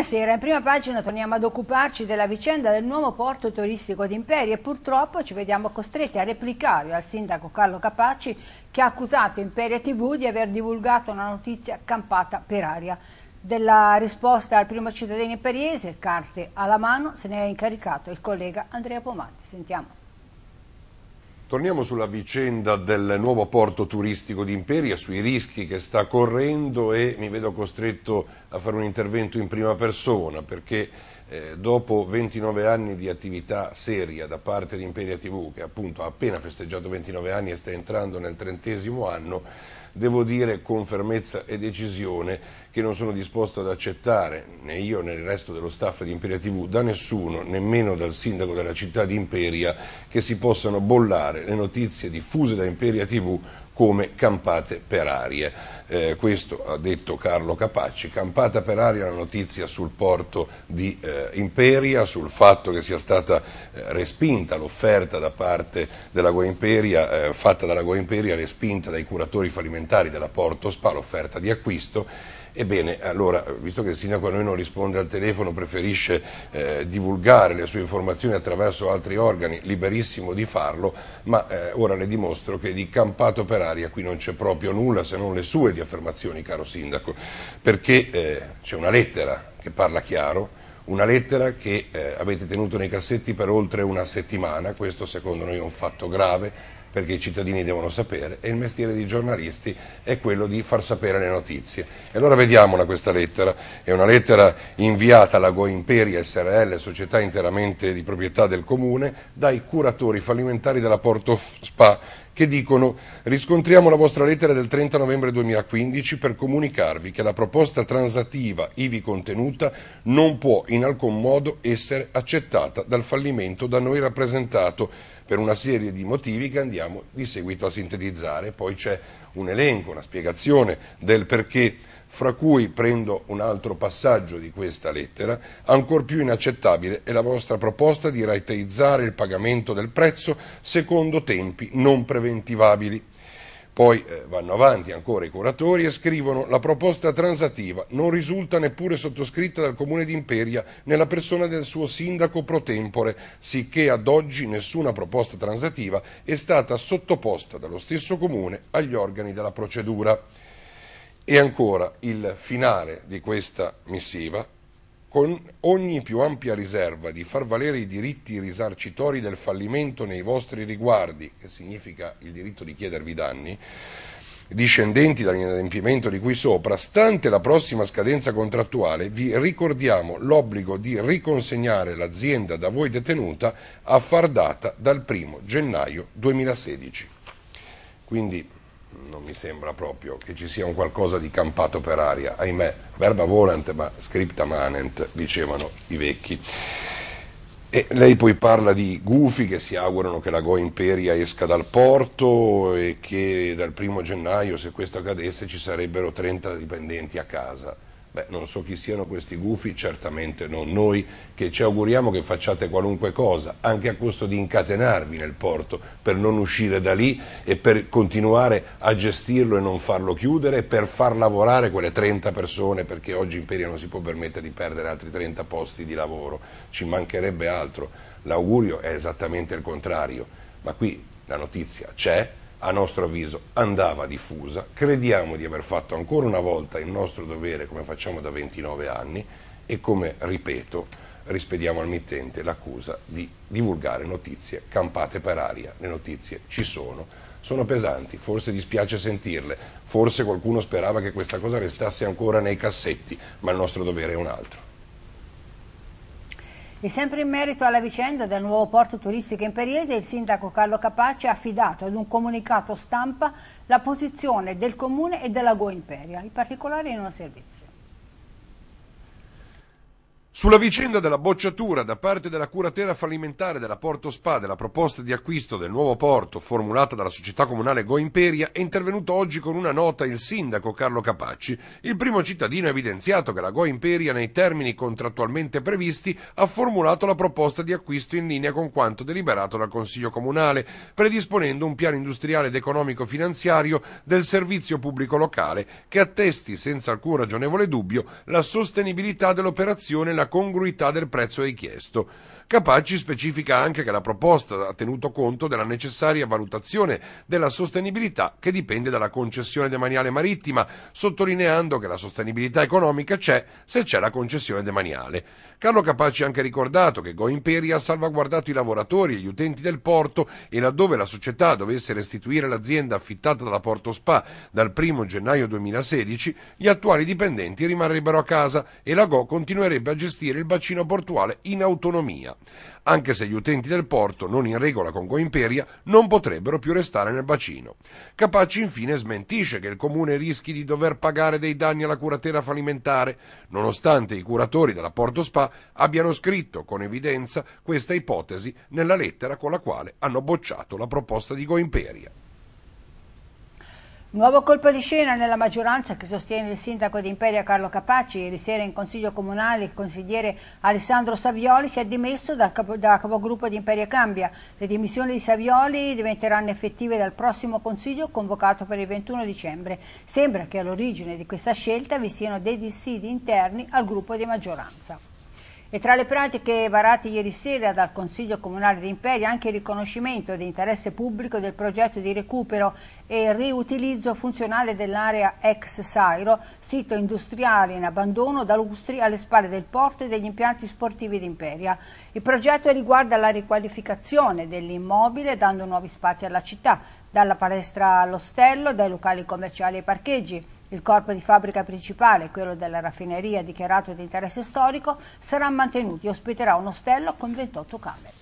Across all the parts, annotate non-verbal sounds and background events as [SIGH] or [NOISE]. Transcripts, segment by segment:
Buonasera, in prima pagina torniamo ad occuparci della vicenda del nuovo porto turistico di Imperi e purtroppo ci vediamo costretti a replicare al sindaco Carlo Capacci che ha accusato Imperia TV di aver divulgato una notizia campata per aria. Della risposta al primo cittadino imperiese, carte alla mano, se ne è incaricato il collega Andrea Pomatti. Sentiamo. Torniamo sulla vicenda del nuovo porto turistico di Imperia, sui rischi che sta correndo e mi vedo costretto a fare un intervento in prima persona perché eh, dopo 29 anni di attività seria da parte di Imperia TV che appunto ha appena festeggiato 29 anni e sta entrando nel trentesimo anno devo dire con fermezza e decisione che non sono disposto ad accettare, né io né il resto dello staff di Imperia TV, da nessuno, nemmeno dal sindaco della città di Imperia, che si possano bollare le notizie diffuse da Imperia TV come campate per aria. Eh, questo ha detto Carlo Capacci, campata per aria la notizia sul porto di eh, Imperia, sul fatto che sia stata eh, respinta l'offerta da parte della Goimperia, eh, fatta dalla Imperia, respinta dai curatori fallimentari della Porto Spa, l'offerta di acquisto Ebbene, allora, visto che il sindaco a noi non risponde al telefono, preferisce eh, divulgare le sue informazioni attraverso altri organi, liberissimo di farlo, ma eh, ora le dimostro che di campato per aria qui non c'è proprio nulla se non le sue di affermazioni, caro sindaco, perché eh, c'è una lettera che parla chiaro, una lettera che eh, avete tenuto nei cassetti per oltre una settimana, questo secondo noi è un fatto grave, perché i cittadini devono sapere e il mestiere dei giornalisti è quello di far sapere le notizie. E allora vediamola questa lettera, è una lettera inviata alla Go Imperia SRL, società interamente di proprietà del comune, dai curatori fallimentari della Porto Spa che dicono riscontriamo la vostra lettera del 30 novembre 2015 per comunicarvi che la proposta transattiva ivi contenuta non può in alcun modo essere accettata dal fallimento da noi rappresentato per una serie di motivi che andiamo di seguito a sintetizzare. Poi c'è un elenco, una spiegazione del perché fra cui prendo un altro passaggio di questa lettera, ancor più inaccettabile è la vostra proposta di rateizzare il pagamento del prezzo secondo tempi non preventivabili. Poi eh, vanno avanti ancora i curatori e scrivono la proposta transativa non risulta neppure sottoscritta dal Comune di Imperia nella persona del suo sindaco pro tempore, sicché ad oggi nessuna proposta transativa è stata sottoposta dallo stesso Comune agli organi della procedura. E ancora il finale di questa missiva con ogni più ampia riserva di far valere i diritti risarcitori del fallimento nei vostri riguardi, che significa il diritto di chiedervi danni, discendenti dall'inadempimento di qui sopra, stante la prossima scadenza contrattuale, vi ricordiamo l'obbligo di riconsegnare l'azienda da voi detenuta a far data dal 1 gennaio 2016. Quindi non mi sembra proprio che ci sia un qualcosa di campato per aria. Ahimè, verba volant, ma scripta manent, dicevano i vecchi. E lei poi parla di gufi che si augurano che la Goa Imperia esca dal porto e che dal primo gennaio, se questo accadesse, ci sarebbero 30 dipendenti a casa. Beh, non so chi siano questi gufi, certamente non noi, che ci auguriamo che facciate qualunque cosa, anche a costo di incatenarvi nel porto, per non uscire da lì e per continuare a gestirlo e non farlo chiudere, per far lavorare quelle 30 persone, perché oggi Imperia non si può permettere di perdere altri 30 posti di lavoro, ci mancherebbe altro. L'augurio è esattamente il contrario, ma qui la notizia c'è, a nostro avviso andava diffusa, crediamo di aver fatto ancora una volta il nostro dovere come facciamo da 29 anni e come ripeto rispediamo al mittente l'accusa di divulgare notizie campate per aria, le notizie ci sono, sono pesanti, forse dispiace sentirle, forse qualcuno sperava che questa cosa restasse ancora nei cassetti, ma il nostro dovere è un altro. E sempre in merito alla vicenda del nuovo porto turistico imperiese, il sindaco Carlo Capace ha affidato ad un comunicato stampa la posizione del comune e della Go Imperia, in particolare in un servizio. Sulla vicenda della bocciatura da parte della curatera fallimentare della Porto Spa della proposta di acquisto del nuovo porto formulata dalla società comunale Go Imperia è intervenuto oggi con una nota il sindaco Carlo Capacci. Il primo cittadino ha evidenziato che la Go Imperia nei termini contrattualmente previsti ha formulato la proposta di acquisto in linea con quanto deliberato dal Consiglio Comunale, predisponendo un piano industriale ed economico finanziario del servizio pubblico locale che attesti senza alcun ragionevole dubbio la sostenibilità dell'operazione e la congruità del prezzo richiesto. Capacci specifica anche che la proposta ha tenuto conto della necessaria valutazione della sostenibilità che dipende dalla concessione demaniale marittima, sottolineando che la sostenibilità economica c'è se c'è la concessione demaniale. Carlo Capacci ha anche ricordato che Go Imperia ha salvaguardato i lavoratori e gli utenti del porto e laddove la società dovesse restituire l'azienda affittata dalla Porto Spa dal 1 gennaio 2016, gli attuali dipendenti rimarrebbero a casa e la Go continuerebbe a gestire il bacino portuale in autonomia anche se gli utenti del porto, non in regola con Goimperia, non potrebbero più restare nel bacino. Capacci infine smentisce che il comune rischi di dover pagare dei danni alla curatela fallimentare, nonostante i curatori della Porto Spa abbiano scritto con evidenza questa ipotesi nella lettera con la quale hanno bocciato la proposta di Goimperia. Nuovo colpo di scena nella maggioranza che sostiene il sindaco di Imperia Carlo Capacci. Ieri sera in consiglio comunale il consigliere Alessandro Savioli si è dimesso dal, capo, da capogruppo di Imperia Cambia. Le dimissioni di Savioli diventeranno effettive dal prossimo consiglio convocato per il 21 dicembre. Sembra che all'origine di questa scelta vi siano dei dissidi interni al gruppo di maggioranza. E tra le pratiche varate ieri sera dal Consiglio Comunale di Imperia anche il riconoscimento di interesse pubblico del progetto di recupero e riutilizzo funzionale dell'area ex Sairo, sito industriale in abbandono da lustri alle spalle del porto e degli impianti sportivi di Imperia. Il progetto riguarda la riqualificazione dell'immobile dando nuovi spazi alla città, dalla palestra all'ostello, dai locali commerciali ai parcheggi. Il corpo di fabbrica principale, quello della raffineria dichiarato di interesse storico, sarà mantenuto e ospiterà un ostello con 28 camere.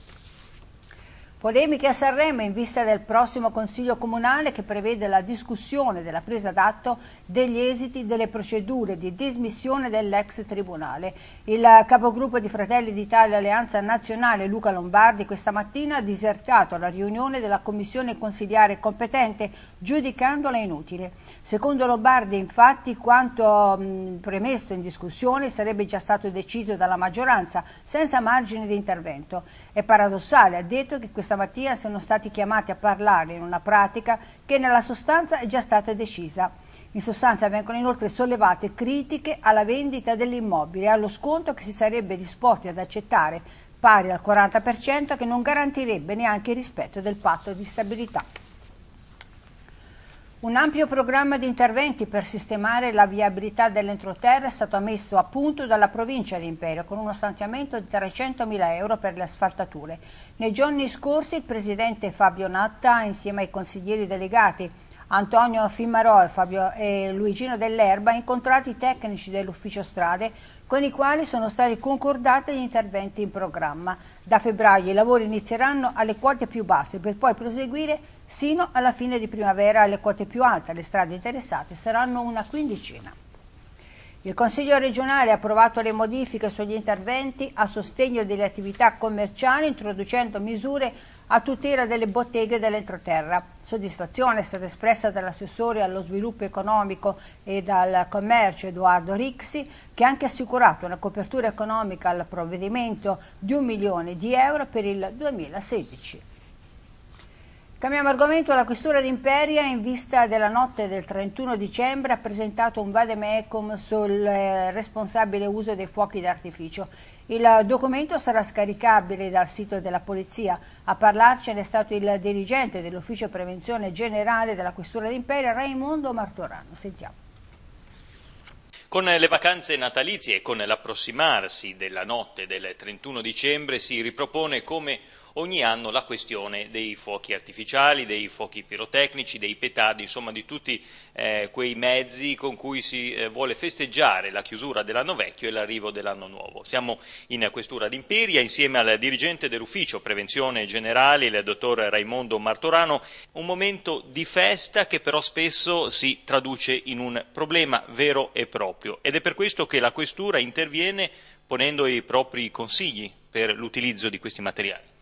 Polemiche a Sanremo in vista del prossimo Consiglio Comunale che prevede la discussione della presa d'atto degli esiti delle procedure di dismissione dell'ex Tribunale. Il capogruppo di Fratelli d'Italia Alleanza Nazionale Luca Lombardi questa mattina ha disertato la riunione della Commissione consigliare competente giudicandola inutile. Secondo Lombardi infatti quanto mh, premesso in discussione sarebbe già stato deciso dalla maggioranza senza margine di intervento. È paradossale, ha detto che questa Mattia sono stati chiamati a parlare in una pratica che nella sostanza è già stata decisa. In sostanza vengono inoltre sollevate critiche alla vendita dell'immobile e allo sconto che si sarebbe disposti ad accettare, pari al 40%, che non garantirebbe neanche il rispetto del patto di stabilità. Un ampio programma di interventi per sistemare la viabilità dell'entroterra è stato messo a punto dalla provincia di Impero con uno stanziamento di 300.000 euro per le asfaltature. Nei giorni scorsi il presidente Fabio Natta insieme ai consiglieri delegati Antonio Fimarò e, Fabio, e Luigino Dell'Erba, incontrato i tecnici dell'ufficio strade con i quali sono stati concordati gli interventi in programma. Da febbraio i lavori inizieranno alle quote più basse per poi proseguire sino alla fine di primavera alle quote più alte. Le strade interessate saranno una quindicina. Il Consiglio regionale ha approvato le modifiche sugli interventi a sostegno delle attività commerciali introducendo misure a tutela delle botteghe dell'entroterra. Soddisfazione è stata espressa dall'assessore allo sviluppo economico e dal commercio Edoardo Rixi, che ha anche assicurato una copertura economica al provvedimento di un milione di euro per il 2016. Cambiamo argomento, la Questura d'Imperia in vista della notte del 31 dicembre ha presentato un vademecum sul eh, responsabile uso dei fuochi d'artificio. Il documento sarà scaricabile dal sito della Polizia. A parlarcene è stato il dirigente dell'Ufficio Prevenzione Generale della Questura d'Imperia, Raimondo Martorano. Sentiamo. Con le vacanze natalizie e con l'approssimarsi della notte del 31 dicembre si ripropone come ogni anno la questione dei fuochi artificiali, dei fuochi pirotecnici, dei petardi, insomma di tutti eh, quei mezzi con cui si eh, vuole festeggiare la chiusura dell'anno vecchio e l'arrivo dell'anno nuovo. Siamo in questura d'Imperia insieme al dirigente dell'ufficio prevenzione generale, il dottor Raimondo Martorano, un momento di festa che però spesso si traduce in un problema vero e proprio ed è per questo che la questura interviene ponendo i propri consigli per l'utilizzo di questi materiali.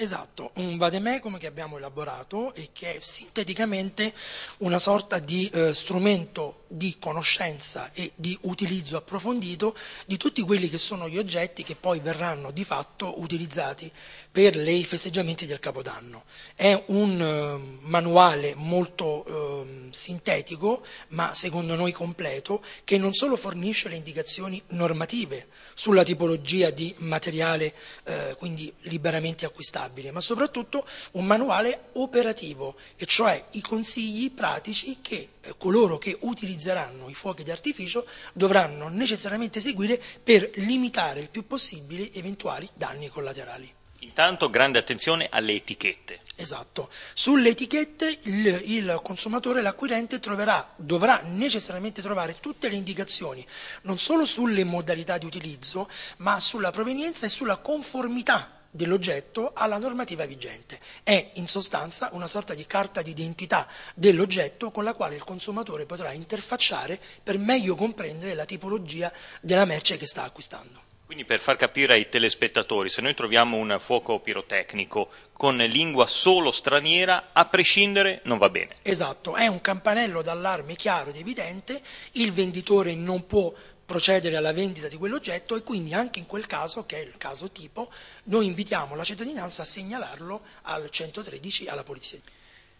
Esatto, un vademecum che abbiamo elaborato e che è sinteticamente una sorta di eh, strumento di conoscenza e di utilizzo approfondito di tutti quelli che sono gli oggetti che poi verranno di fatto utilizzati per i festeggiamenti del Capodanno. È un eh, manuale molto... Eh, sintetico, ma secondo noi completo, che non solo fornisce le indicazioni normative sulla tipologia di materiale eh, quindi liberamente acquistabile, ma soprattutto un manuale operativo, e cioè i consigli pratici che eh, coloro che utilizzeranno i fuochi d'artificio dovranno necessariamente seguire per limitare il più possibile eventuali danni collaterali. Intanto grande attenzione alle etichette. Esatto, sulle etichette il, il consumatore, l'acquirente troverà, dovrà necessariamente trovare tutte le indicazioni, non solo sulle modalità di utilizzo, ma sulla provenienza e sulla conformità dell'oggetto alla normativa vigente. È in sostanza una sorta di carta d'identità dell'oggetto con la quale il consumatore potrà interfacciare per meglio comprendere la tipologia della merce che sta acquistando. Quindi per far capire ai telespettatori, se noi troviamo un fuoco pirotecnico con lingua solo straniera, a prescindere non va bene. Esatto, è un campanello d'allarme chiaro ed evidente, il venditore non può procedere alla vendita di quell'oggetto e quindi anche in quel caso, che è il caso tipo, noi invitiamo la cittadinanza a segnalarlo al 113, alla polizia.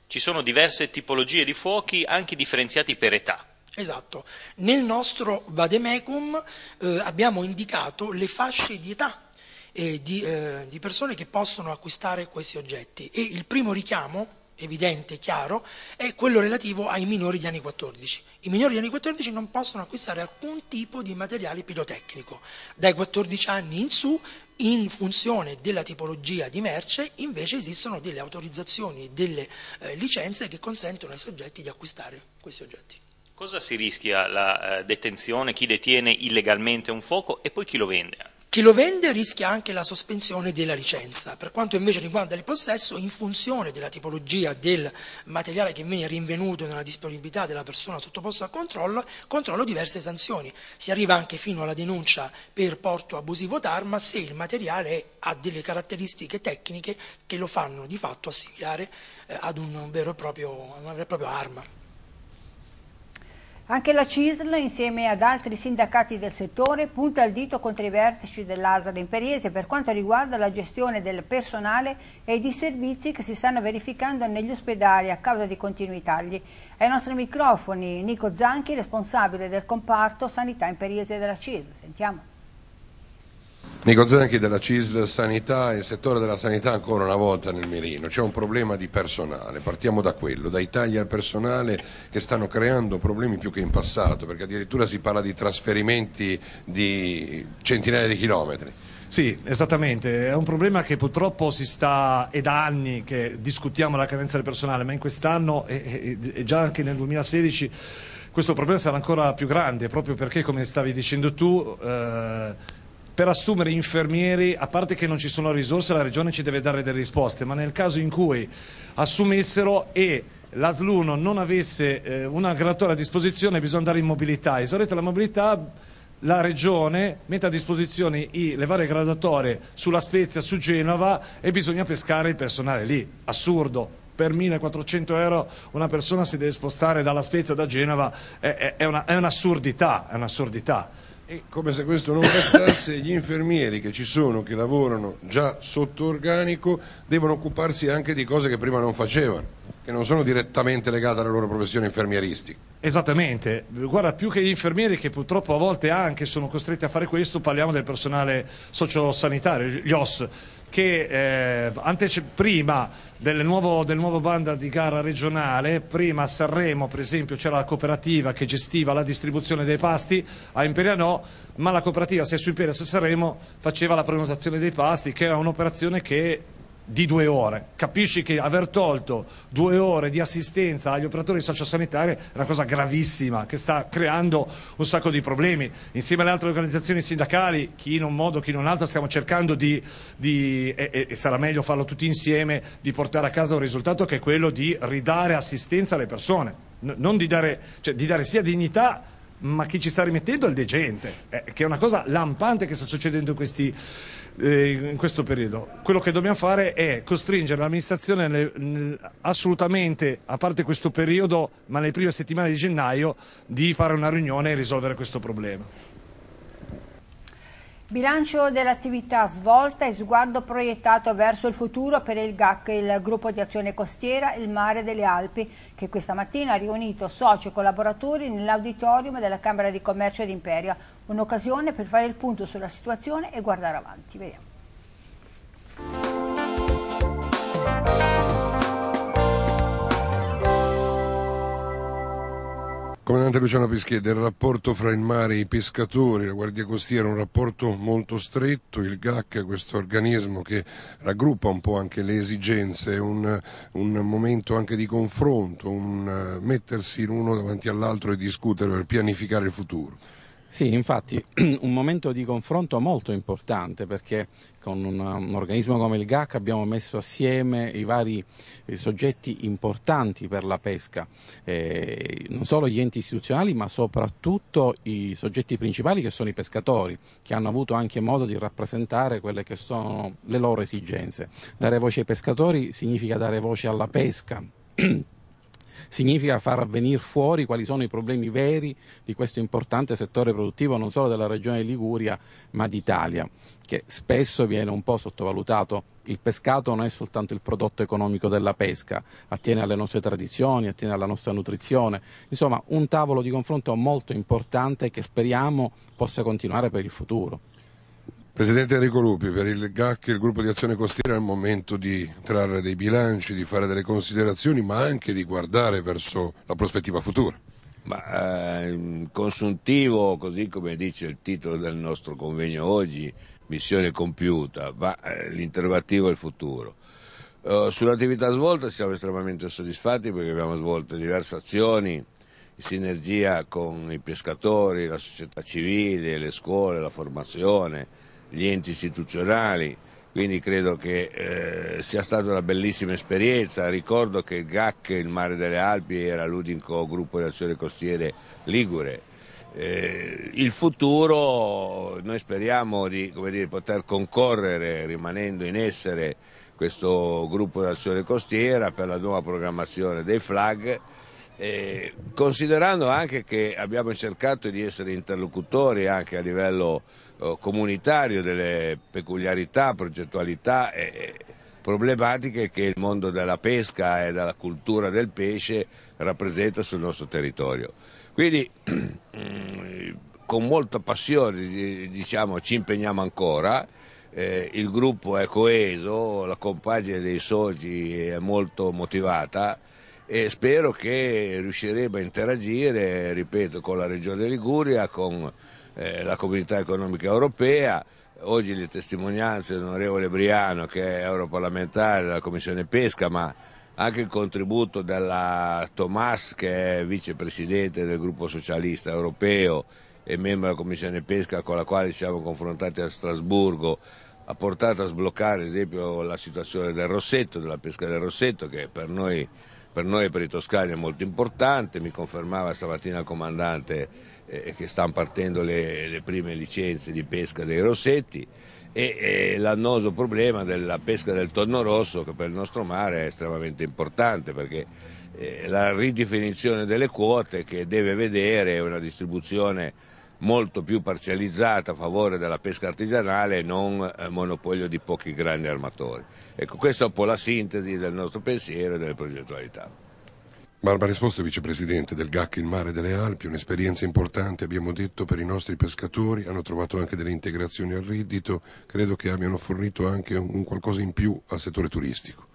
Ci sono diverse tipologie di fuochi anche differenziati per età. Esatto, nel nostro vademecum eh, abbiamo indicato le fasce di età eh, di, eh, di, persone che possono acquistare questi oggetti e il primo richiamo evidente, e chiaro, è quello relativo ai minori di anni 14. I minori di anni 14 non possono acquistare alcun tipo di materiale pirotecnico. Dai 14 anni in su in funzione della tipologia di merce invece esistono delle autorizzazioni, e delle eh, licenze che consentono ai soggetti di acquistare questi oggetti. Cosa si rischia la eh, detenzione, chi detiene illegalmente un fuoco e poi chi lo vende? Chi lo vende rischia anche la sospensione della licenza, per quanto invece riguarda il possesso, in funzione della tipologia del materiale che viene rinvenuto nella disponibilità della persona sottoposta a controllo, controllo diverse sanzioni. Si arriva anche fino alla denuncia per porto abusivo d'arma se il materiale ha delle caratteristiche tecniche che lo fanno di fatto assimilare eh, ad un vero e proprio, una vera e propria arma. Anche la CISL, insieme ad altri sindacati del settore, punta il dito contro i vertici dell'ASL imperiese per quanto riguarda la gestione del personale e di servizi che si stanno verificando negli ospedali a causa di continui tagli. Ai nostri microfoni Nico Zanchi, responsabile del comparto sanità imperiese della CISL. Sentiamo. Nico Zanchi della CISL Sanità, il settore della sanità ancora una volta nel mirino, c'è un problema di personale, partiamo da quello, dai tagli al personale che stanno creando problemi più che in passato, perché addirittura si parla di trasferimenti di centinaia di chilometri. Sì, esattamente, è un problema che purtroppo si sta, è da anni che discutiamo la carenza del personale, ma in quest'anno e, e, e già anche nel 2016 questo problema sarà ancora più grande, proprio perché come stavi dicendo tu... Eh, per assumere infermieri, a parte che non ci sono risorse, la Regione ci deve dare delle risposte, ma nel caso in cui assumessero e l'Asluno non avesse eh, una graduatoria a disposizione bisogna andare in mobilità, esaurita la mobilità la Regione mette a disposizione i, le varie graduatorie sulla Spezia, su Genova e bisogna pescare il personale lì, assurdo. Per 1.400 euro una persona si deve spostare dalla Spezia da Genova, è, è, è, una, è un'assurdità, è un'assurdità. E come se questo non bastasse, gli infermieri che ci sono, che lavorano già sotto organico, devono occuparsi anche di cose che prima non facevano, che non sono direttamente legate alla loro professione infermieristica. Esattamente, guarda più che gli infermieri che purtroppo a volte anche sono costretti a fare questo, parliamo del personale sociosanitario, gli OS che eh, prima del nuovo, del nuovo banda di gara regionale, prima a Sanremo per esempio c'era la cooperativa che gestiva la distribuzione dei pasti, a Imperia no, ma la cooperativa sia su Imperia sia su Sanremo faceva la prenotazione dei pasti che era un'operazione che di due ore. Capisci che aver tolto due ore di assistenza agli operatori sociosanitari è una cosa gravissima che sta creando un sacco di problemi. Insieme alle altre organizzazioni sindacali, chi in un modo, chi in un altro, stiamo cercando di, di e, e, sarà meglio farlo tutti insieme, di portare a casa un risultato che è quello di ridare assistenza alle persone, non di dare, cioè, di dare sia dignità ma chi ci sta rimettendo è il degente, eh, che è una cosa lampante che sta succedendo in questi eh, in questo periodo. Quello che dobbiamo fare è costringere l'amministrazione assolutamente, a parte questo periodo, ma nelle prime settimane di gennaio, di fare una riunione e risolvere questo problema. Bilancio dell'attività svolta e sguardo proiettato verso il futuro per il GAC, il gruppo di azione costiera Il Mare delle Alpi, che questa mattina ha riunito soci e collaboratori nell'auditorium della Camera di Commercio d'Imperia. Un'occasione per fare il punto sulla situazione e guardare avanti. Vediamo. Comandante Luciano Pischiede, il rapporto fra il mare e i pescatori, la Guardia Costiera, è un rapporto molto stretto, il GAC, questo organismo che raggruppa un po' anche le esigenze, un, un momento anche di confronto, un uh, mettersi l'uno davanti all'altro e discutere per pianificare il futuro. Sì, infatti [CLEARS THROAT] un momento di confronto molto importante perché con un, un, organismo come il GAC abbiamo messo assieme i vari eh, soggetti importanti per la pesca, eh, non solo gli enti istituzionali ma soprattutto i soggetti principali che sono i pescatori che hanno avuto anche modo di rappresentare quelle che sono le loro esigenze. Dare voce ai pescatori significa dare voce alla pesca. [CLEARS THROAT] significa far venire fuori quali sono i problemi veri di questo importante settore produttivo non solo della regione Liguria ma d'Italia, che spesso viene un po' sottovalutato. Il pescato non è soltanto il prodotto economico della pesca, attiene alle nostre tradizioni, attiene alla nostra nutrizione, insomma un tavolo di confronto molto importante che speriamo possa continuare per il futuro. Presidente Enrico Lupi, per il GAC il gruppo di azione costiera è il momento di trarre dei bilanci, di fare delle considerazioni, ma anche di guardare verso la prospettiva futura. Ma eh, consuntivo, così come dice il titolo del nostro convegno oggi, missione compiuta, ma eh, l'interrogativo è il futuro. Eh, Sull'attività svolta siamo estremamente soddisfatti perché abbiamo svolto diverse azioni, in sinergia con i pescatori, la società civile, le scuole, la formazione, gli enti istituzionali, quindi credo che eh, sia stata una bellissima esperienza. Ricordo che il GAC, il Mare delle Alpi, era l'unico gruppo di azione costiere ligure. Eh, il futuro noi speriamo di dire, poter concorrere rimanendo in essere questo gruppo di azione costiera per la nuova programmazione dei flag eh, considerando anche che abbiamo cercato di essere interlocutori anche a livello eh, comunitario delle peculiarità, progettualità e, problematiche che il mondo della pesca e della cultura del pesce rappresenta sul nostro territorio. Quindi [CLEARS THROAT] mm, con molta passione diciamo, ci impegniamo ancora. Eh, il gruppo è coeso, la compagine dei soci è molto motivata e spero che riusciremo a interagire, ripeto, con la Regione Liguria, con eh, la Comunità Economica Europea. Oggi le testimonianze dell'onorevole Briano, che è europarlamentare della Commissione Pesca, ma anche il contributo della Tomas, che è vicepresidente del gruppo socialista europeo e membro della Commissione Pesca con la quale siamo confrontati a Strasburgo, ha portato a sbloccare ad esempio la situazione del rossetto, della pesca del rossetto, che per noi per noi e per i toscani è molto importante, mi confermava stamattina il comandante eh, che stanno partendo le, le, prime licenze di pesca dei rossetti e, e l'annoso problema della pesca del tonno rosso che per il nostro mare è estremamente importante perché eh, la ridefinizione delle quote che deve vedere una distribuzione molto più parzializzata a favore della pesca artigianale e non eh, monopolio di pochi grandi armatori. Ecco, questa è un po' la sintesi del nostro pensiero e delle progettualità. Barbara Esposto, vicepresidente del GAC Il Mare delle Alpi, un'esperienza importante, abbiamo detto, per i nostri pescatori, hanno trovato anche delle integrazioni al reddito, credo che abbiano fornito anche un qualcosa in più al settore turistico.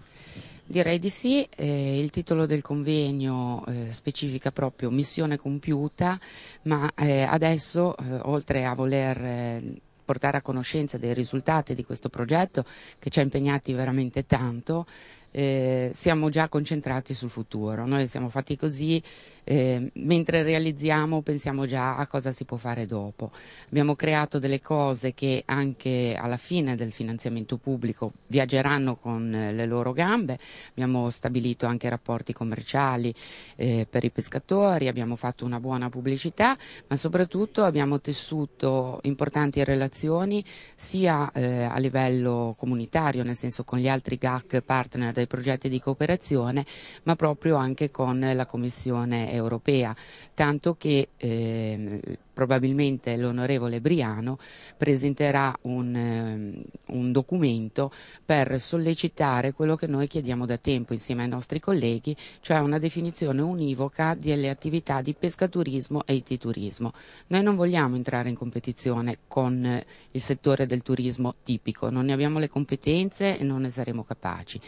Direi di sì, eh, il titolo del convegno eh, specifica proprio missione compiuta, ma eh, adesso eh, oltre a voler eh, portare a conoscenza dei risultati di questo progetto che ci ha impegnati veramente tanto, eh, siamo già concentrati sul futuro, noi siamo fatti così, eh, mentre realizziamo pensiamo già a cosa si può fare dopo. Abbiamo creato delle cose che anche alla fine del finanziamento pubblico viaggeranno con eh, le loro gambe, abbiamo stabilito anche rapporti commerciali eh, per i pescatori, abbiamo fatto una buona pubblicità, ma soprattutto abbiamo tessuto importanti relazioni sia eh, a livello comunitario, nel senso con gli altri GAC partner dei progetti di cooperazione, ma proprio anche con la Commissione europea, tanto che eh, probabilmente l'onorevole Briano presenterà un, ehm, un, documento per sollecitare quello che noi chiediamo da tempo insieme ai nostri colleghi, cioè una definizione univoca delle attività di pescaturismo e ititurismo. Noi non vogliamo entrare in competizione con il settore del turismo tipico, non ne abbiamo le competenze e non ne saremo capaci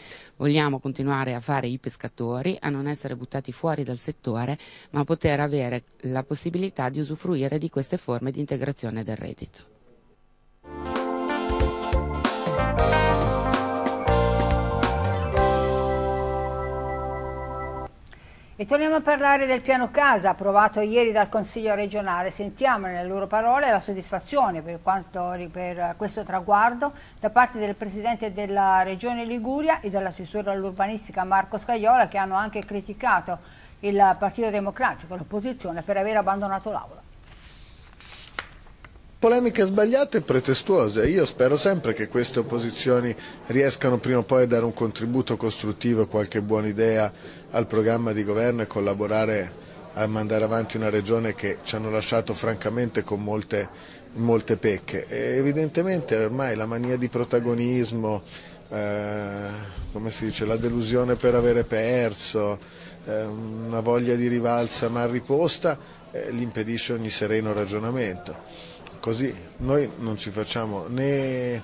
vogliamo continuare a fare i pescatori, a non essere buttati fuori dal settore, ma poter avere la possibilità di usufruire di queste forme di integrazione del reddito. E torniamo a parlare del piano casa approvato ieri dal Consiglio regionale. Sentiamo nelle loro parole la soddisfazione per, quanto, per questo traguardo da parte del Presidente della Regione Liguria e dell'assessore all'Urbanistica Marco Scaiola che hanno anche criticato il Partito Democratico, l'opposizione, per aver abbandonato l'Aula polemiche sbagliate e pretestuose. Io spero sempre che queste opposizioni riescano prima o poi a dare un contributo costruttivo, e qualche buona idea al programma di governo e collaborare a mandare avanti una regione che ci hanno lasciato francamente con molte, molte pecche. E evidentemente ormai la mania di protagonismo, eh, come si dice, la delusione per avere perso, eh, una voglia di rivalsa mal riposta, eh, gli impedisce ogni sereno ragionamento così. Noi non ci facciamo né,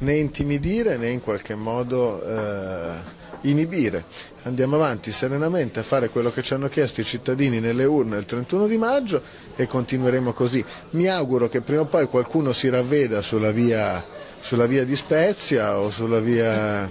né intimidire né in qualche modo eh, inibire. Andiamo avanti serenamente a fare quello che ci hanno chiesto i cittadini nelle urne il 31 di maggio e continueremo così. Mi auguro che prima o poi qualcuno si ravveda sulla via, sulla via di Spezia o sulla via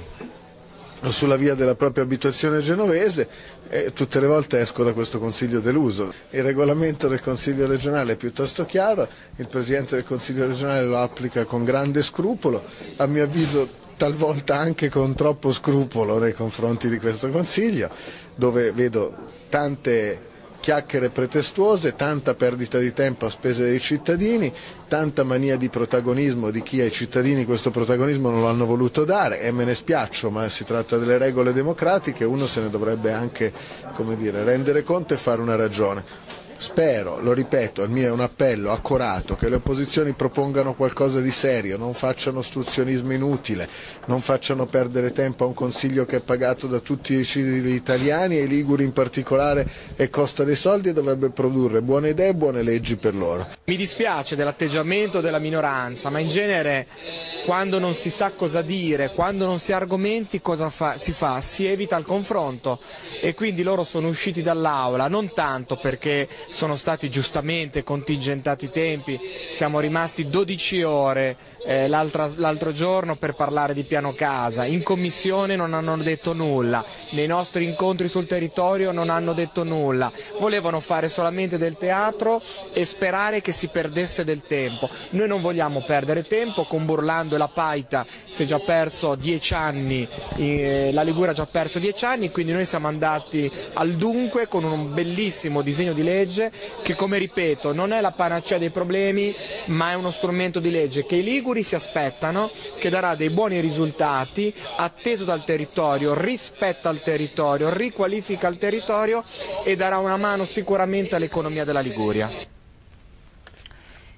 sulla via della propria abitazione genovese e tutte le volte esco da questo Consiglio deluso. Il regolamento del Consiglio regionale è piuttosto chiaro, il Presidente del Consiglio regionale lo applica con grande scrupolo, a mio avviso talvolta anche con troppo scrupolo nei confronti di questo Consiglio, dove vedo tante chiacchiere pretestuose, tanta perdita di tempo a spese dei cittadini, tanta mania di protagonismo di chi ai cittadini questo protagonismo non lo hanno voluto dare e me ne spiaccio, ma si tratta delle regole democratiche, uno se ne dovrebbe anche dire, rendere conto e fare una ragione. Spero, lo ripeto, il mio è un appello accorato, che le opposizioni propongano qualcosa di serio, non facciano ostruzionismo inutile, non facciano perdere tempo a un Consiglio che è pagato da tutti i cittadini italiani e i Liguri in particolare e costa dei soldi e dovrebbe produrre buone idee e buone leggi per loro. Mi dispiace dell'atteggiamento della minoranza, ma in genere quando non si sa cosa dire, quando non si argomenti cosa fa, si fa? Si evita il confronto e quindi loro sono usciti dall'aula non tanto perché sono stati giustamente contingentati i tempi, siamo rimasti 12 ore eh, l'altro giorno per parlare di piano casa, in commissione non hanno detto nulla, nei nostri incontri sul territorio non hanno detto nulla, volevano fare solamente del teatro e sperare che si perdesse del tempo. Noi non vogliamo perdere tempo, con Burlando e la Paita si è già perso 10 anni, eh, la Ligura ha già perso dieci anni, quindi noi siamo andati al dunque con un bellissimo disegno di legge che come ripeto non è la panacea dei problemi ma è uno strumento di legge che i Liguri Liguri si aspettano che darà dei buoni risultati, atteso dal territorio, rispetta il territorio, riqualifica il territorio e darà una mano sicuramente all'economia della Liguria.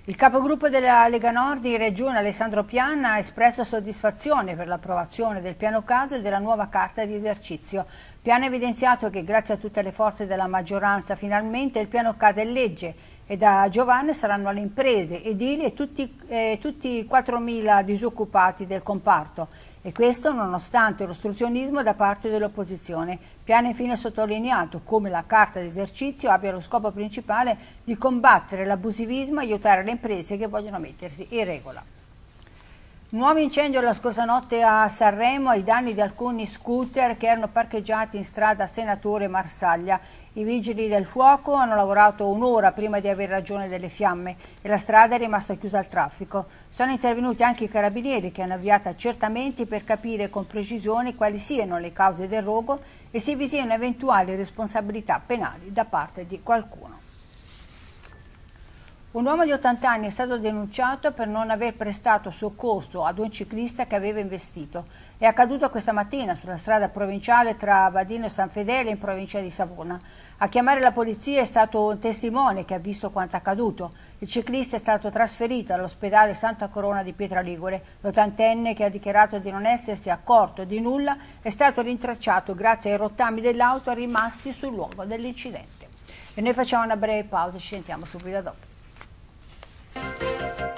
Il capogruppo della Lega Nord in Regione Alessandro Pianna ha espresso soddisfazione per l'approvazione del piano casa e della nuova carta di esercizio. Pianna ha evidenziato che grazie a tutte le forze della maggioranza finalmente il piano casa è legge e da Giovanni saranno le imprese, edili e tutti, eh, tutti i 4.000 disoccupati del comparto e questo nonostante l'ostruzionismo da parte dell'opposizione. Piano infine sottolineato come la carta d'esercizio abbia lo scopo principale di combattere l'abusivismo e aiutare le imprese che vogliono mettersi in regola. Nuovo incendio la scorsa notte a Sanremo ai danni di alcuni scooter che erano parcheggiati in strada Senatore Marsaglia. I vigili del fuoco hanno lavorato un'ora prima di aver ragione delle fiamme e la strada è rimasta chiusa al traffico. Sono intervenuti anche i carabinieri che hanno avviato accertamenti per capire con precisione quali siano le cause del rogo e se vi siano eventuali responsabilità penali da parte di qualcuno. Un uomo di 80 anni è stato denunciato per non aver prestato soccorso ad un ciclista che aveva investito. È accaduto questa mattina sulla strada provinciale tra Badino e San Fedele in provincia di Savona. A chiamare la polizia è stato un testimone che ha visto quanto accaduto. Il ciclista è stato trasferito all'ospedale Santa Corona di Pietraligure. L'ottantenne che ha dichiarato di non essersi accorto di nulla è stato rintracciato grazie ai rottami dell'auto rimasti sul luogo dell'incidente. E noi facciamo una breve pausa, e ci sentiamo subito dopo. Música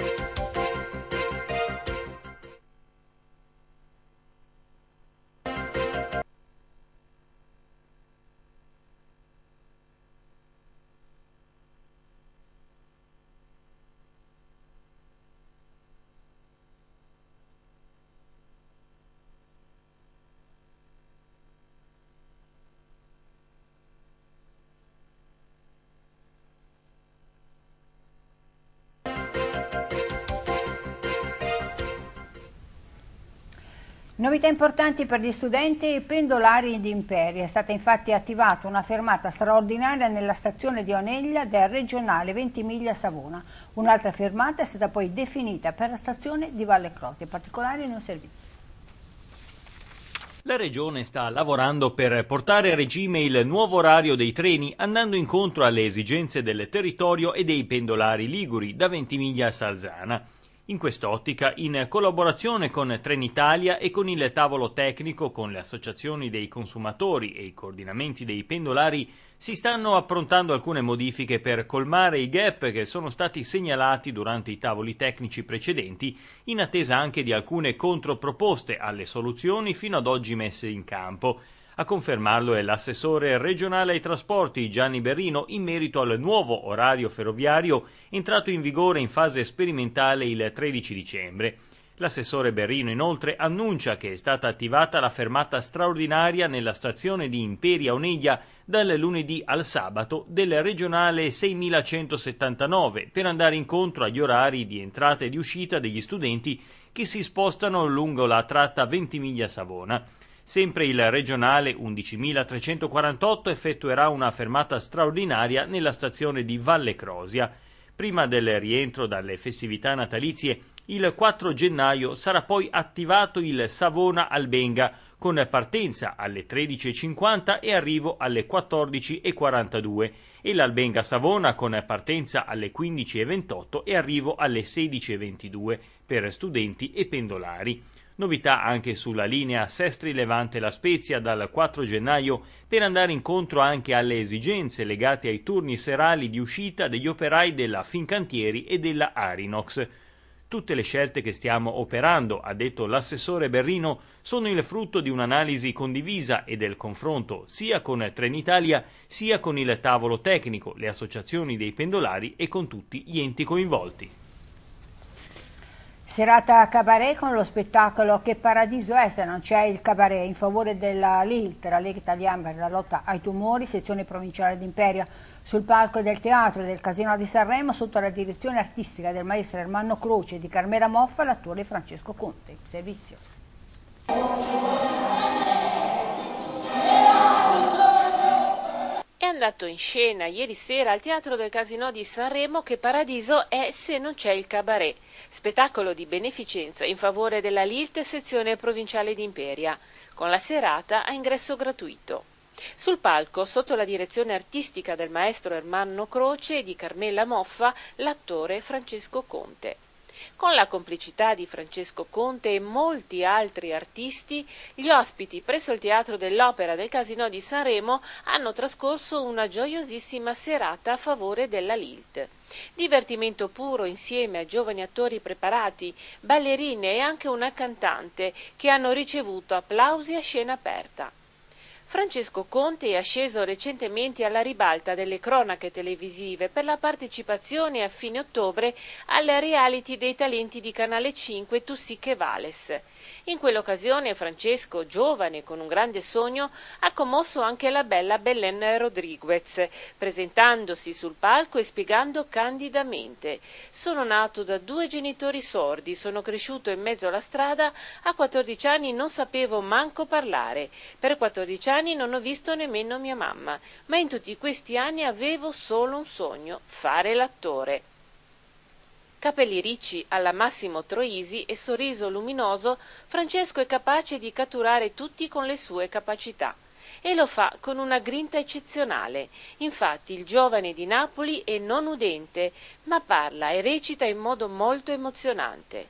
Novità importanti per gli studenti e i pendolari di Imperia. È stata infatti attivata una fermata straordinaria nella stazione di Oneglia del regionale Ventimiglia Savona. Un'altra fermata è stata poi definita per la stazione di Valle in particolare in un servizio. La regione sta lavorando per portare a regime il nuovo orario dei treni andando incontro alle esigenze del territorio e dei pendolari liguri da Ventimiglia a Salzana. In quest'ottica, in collaborazione con Trenitalia e con il tavolo tecnico con le associazioni dei consumatori e i coordinamenti dei pendolari, si stanno approntando alcune modifiche per colmare i gap che sono stati segnalati durante i tavoli tecnici precedenti, in attesa anche di alcune controproposte alle soluzioni fino ad oggi messe in campo. A confermarlo è l'assessore regionale ai trasporti Gianni Berrino in merito al nuovo orario ferroviario entrato in vigore in fase sperimentale il 13 dicembre. L'assessore Berrino inoltre annuncia che è stata attivata la fermata straordinaria nella stazione di Imperia Oneglia dal lunedì al sabato del regionale 6179 per andare incontro agli orari di entrata e di uscita degli studenti che si spostano lungo la tratta Ventimiglia Savona. Sempre il regionale 11.348 effettuerà una fermata straordinaria nella stazione di Valle Crosia. Prima del rientro dalle festività natalizie, il 4 gennaio sarà poi attivato il Savona Albenga con partenza alle 13.50 e arrivo alle 14.42 e l'Albenga Savona con partenza alle 15.28 e arrivo alle 16.22 per studenti e pendolari. Novità anche sulla linea Sestri-Levante-La Spezia dal 4 gennaio per andare incontro anche alle esigenze legate ai turni serali di uscita degli operai della Fincantieri e della Arinox. Tutte le scelte che stiamo operando, ha detto l'assessore Berrino, sono il frutto di un'analisi condivisa e del confronto sia con Trenitalia sia con il tavolo tecnico, le associazioni dei pendolari e con tutti gli enti coinvolti serata cabaret con lo spettacolo Che paradiso è se non c'è il cabaret in favore della LILT, la Lega Italiana per la lotta ai tumori, sezione provinciale d'Imperia, sul palco del teatro del Casino di Sanremo sotto la direzione artistica del maestro Ermanno Croce e di Carmela Moffa l'attore Francesco Conte. Servizio. andato in scena ieri sera al Teatro del Casino di Sanremo che Paradiso è Se non c'è il cabaret, spettacolo di beneficenza in favore della LILT sezione provinciale di Imperia, con la serata a ingresso gratuito. Sul palco, sotto la direzione artistica del maestro Ermanno Croce e di Carmela Moffa, l'attore Francesco Conte con la complicità di Francesco Conte e molti altri artisti, gli ospiti presso il Teatro dell'Opera del Casino di Sanremo hanno trascorso una gioiosissima serata a favore della Lilt. Divertimento puro insieme a giovani attori preparati, ballerine e anche una cantante che hanno ricevuto applausi a scena aperta. Francesco Conte è asceso recentemente alla ribalta delle cronache televisive per la partecipazione a fine ottobre al reality dei talenti di Canale 5 Tu sì che vales. In quell'occasione Francesco, giovane con un grande sogno, ha commosso anche la bella Belen Rodriguez, presentandosi sul palco e spiegando candidamente «Sono nato da due genitori sordi, sono cresciuto in mezzo alla strada, a 14 anni non sapevo manco parlare, per 14 anni anni non ho visto nemmeno mia mamma, ma in tutti questi anni avevo solo un sogno, fare l'attore. Capelli ricci alla Massimo Troisi e sorriso luminoso, Francesco è capace di catturare tutti con le sue capacità. E lo fa con una grinta eccezionale. Infatti il giovane di Napoli è non udente, ma parla e recita in modo molto emozionante.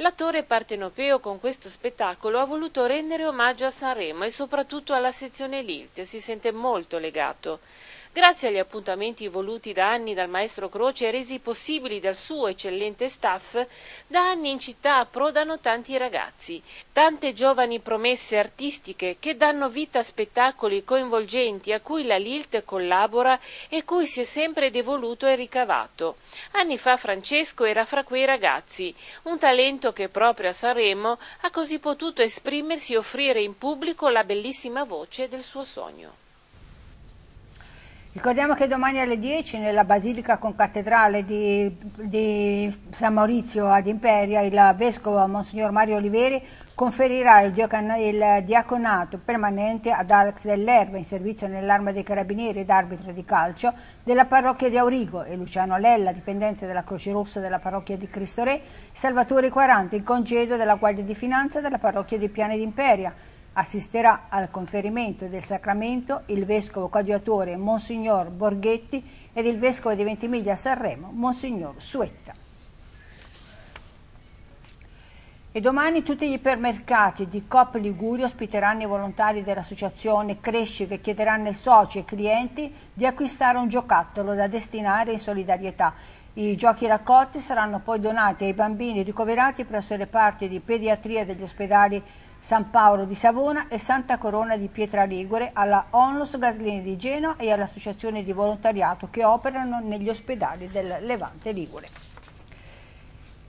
L'attore partenopeo con questo spettacolo ha voluto rendere omaggio a Sanremo e soprattutto alla sezione Lilt, si sente molto legato. Grazie agli appuntamenti voluti da anni dal maestro Croce e resi possibili dal suo eccellente staff, da anni in città approdano tanti ragazzi, tante giovani promesse artistiche che danno vita a spettacoli coinvolgenti a cui la Lilt collabora e cui si è sempre devoluto e ricavato. Anni fa Francesco era fra quei ragazzi, un talento che proprio a Sanremo ha così potuto esprimersi e offrire in pubblico la bellissima voce del suo sogno. Ricordiamo che domani alle 10 nella Basilica Concattedrale di, di San Maurizio ad Imperia il Vescovo Monsignor Mario Oliveri conferirà il, il diaconato permanente ad Alex Dell'Erba in servizio nell'Arma dei Carabinieri ed arbitro di calcio della parrocchia di Aurigo e Luciano Lella, dipendente della Croce Rossa della parrocchia di Cristo Re, Salvatore 40 in congedo della Guardia di Finanza della parrocchia di Piane d'Imperia. Assisterà al conferimento del sacramento il vescovo coadiutore Monsignor Borghetti ed il vescovo di Ventimiglia Sanremo Monsignor Suetta. E domani tutti gli ipermercati di Coop Liguria ospiteranno i volontari dell'associazione Cresci che chiederanno ai soci e clienti di acquistare un giocattolo da destinare in solidarietà. I giochi raccolti saranno poi donati ai bambini ricoverati presso i reparti di pediatria degli ospedali San Paolo di Savona e Santa Corona di Pietra Ligure alla Onlus Gaslini di Genoa e all'associazione di volontariato che operano negli ospedali del Levante Ligure.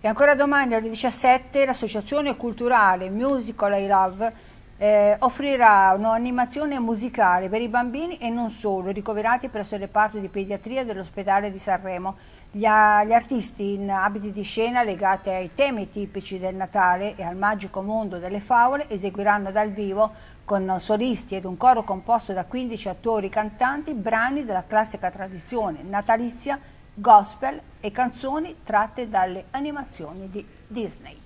E ancora domani alle 17 l'associazione culturale Musical I Love eh, offrirà un'animazione musicale per i bambini e non solo, ricoverati presso il reparto di pediatria dell'ospedale di Sanremo. Gli, gli, artisti in abiti di scena legati ai temi tipici del Natale e al magico mondo delle favole eseguiranno dal vivo con solisti ed un coro composto da 15 attori cantanti brani della classica tradizione natalizia, gospel e canzoni tratte dalle animazioni di Disney.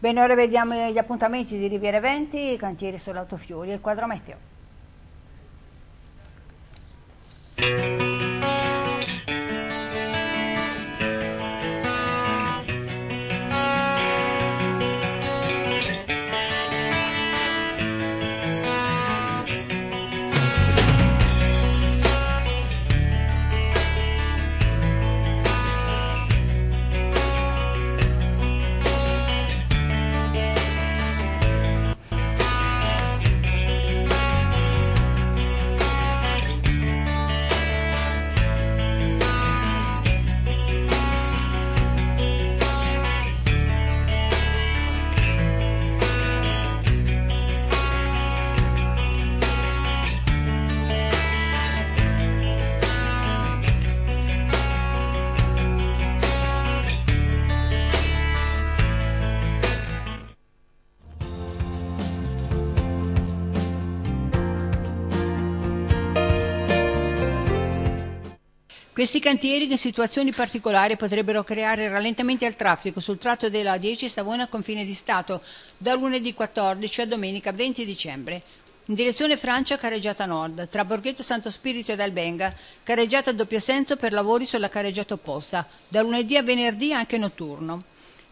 Bene, ora vediamo gli appuntamenti di Riviera i cantieri sull'Autofiori e il quadro meteo. Questi cantieri in situazioni particolari potrebbero creare rallentamenti al traffico sul tratto della 10 Savona a confine di Stato da lunedì 14 a domenica 20 dicembre. In direzione Francia careggiata nord, tra Borghetto Santo Spirito ed Albenga, careggiata a doppio senso per lavori sulla careggiata opposta, da lunedì a venerdì anche notturno.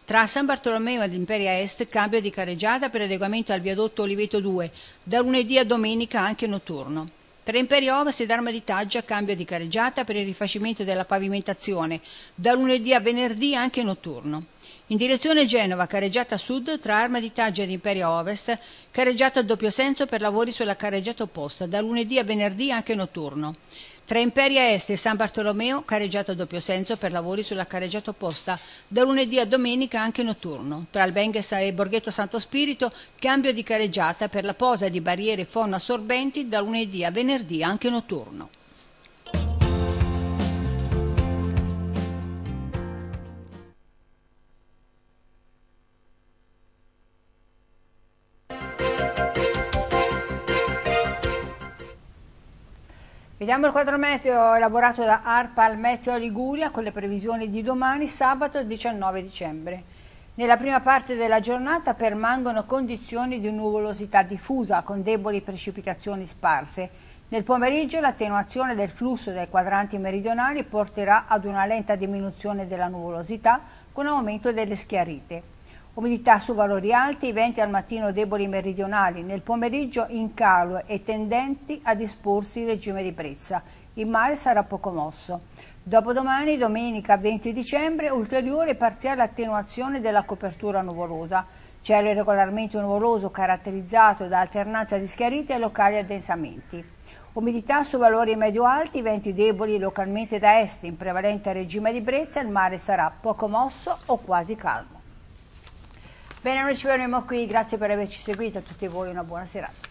Tra San Bartolomeo ed Imperia Est cambio di careggiata per adeguamento al viadotto Oliveto 2, da lunedì a domenica anche notturno. Imperio ovest ed Armaditaggia cambio di carreggiata per il rifacimento della pavimentazione, da lunedì a venerdì anche notturno. In direzione Genova, carreggiata sud tra Armaditaggia ed Imperio Ovest, carreggiata a doppio senso per lavori sulla carreggiata opposta, da lunedì a venerdì anche notturno. Tra Imperia Est e San Bartolomeo, careggiata a doppio senso per lavori sulla careggiata opposta, da lunedì a domenica anche notturno. Tra Albenghesa e Borghetto Santo Spirito, cambio di careggiata per la posa di barriere fono assorbenti da lunedì a venerdì anche notturno. Vediamo il quadro meteo elaborato da ARPAL Meteo Liguria con le previsioni di domani, sabato 19 dicembre. Nella prima parte della giornata permangono condizioni di nuvolosità diffusa con deboli precipitazioni sparse. Nel pomeriggio l'attenuazione del flusso dai quadranti meridionali porterà ad una lenta diminuzione della nuvolosità con aumento delle schiarite. Umidità su valori alti, venti al mattino deboli meridionali, nel pomeriggio in calo e tendenti a disporsi in regime di brezza. Il mare sarà poco mosso. Dopodomani, domenica 20 dicembre, ulteriore parziale attenuazione della copertura nuvolosa. Cielo irregolarmente nuvoloso caratterizzato da alternanza di schiarite e locali addensamenti. Umidità su valori medio-alti, venti deboli localmente da est, in prevalente regime di brezza, il mare sarà poco mosso o quasi calmo. Bene, noi ci vedremo qui, grazie per averci seguito, a tutti voi una buona serata.